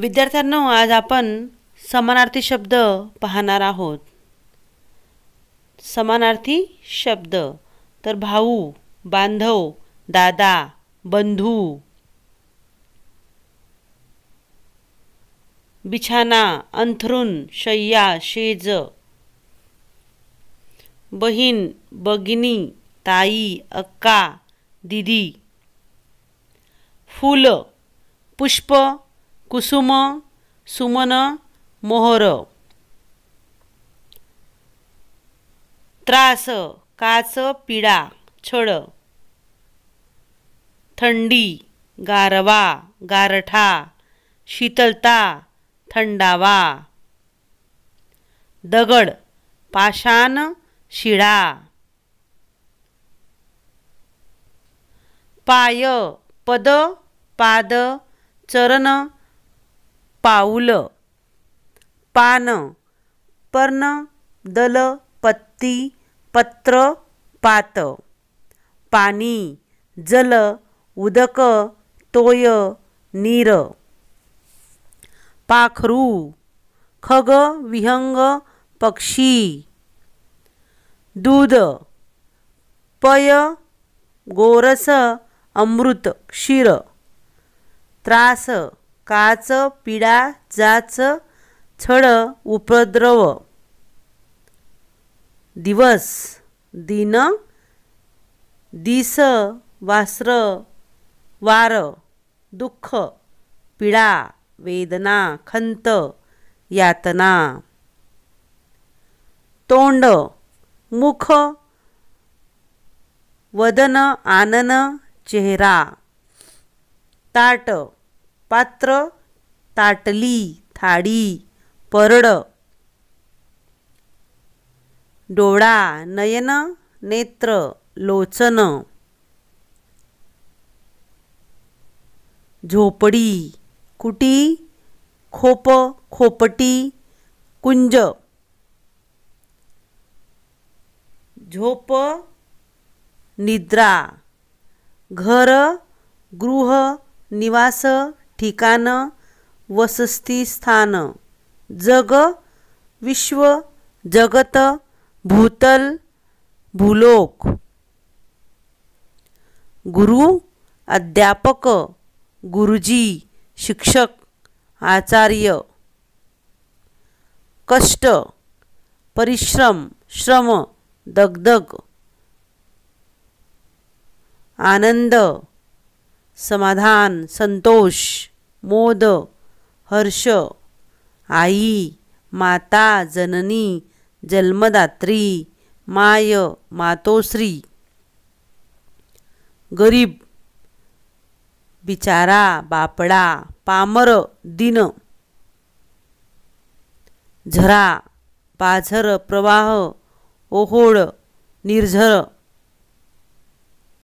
विद्यार्थ्यांनो आज आपण समानार्थी शब्द पाहणार आहोत समानार्थी शब्द तर भाऊ बांधव दादा बंधू बिछाना अंथरुण शय्या शेज बहीण बगिनी ताई अक्का दिदी फुलं पुष्प कुसुम सुमन मोहर त्रास काच पिडा छड थंडी गारवा गारठा शीतलता थंडावा दगड पाषाण शिळा पाय पद पाद चरण पाऊल पान, पर्ण दल पत्ती पत्र पात पाणी जल उदक तोय नीर पाखरू खग विहंग पक्षी दूध पय गोरस अमृत क्षीर त्रास काच पिडा जाच छळ उपद्रव दिवस दिन दिस वास्र वार दुःख पिडा, वेदना खंत यातना तोंड मुख वदन आनन चेहरा ताट पात्र ताटली थाडी, परड, डोळा नयन नेत्र लोचन झोपडी कुटी खोप खोपटी कुंज झोप निद्रा घर गृह निवास ठिकाण स्थान, जग विश्व जगत भूतल भूलोक गुरु अध्यापक गुरुजी शिक्षक आचार्य कष्ट परिश्रम श्रम दगदग आनंद समाधान संतोष मोद हर्ष आई माता जननी जन्मदात्री माय मातोश्री गरीब बिचारा बापडा पामर दिन झरा पाझर प्रवाह ओहोळ निर्झर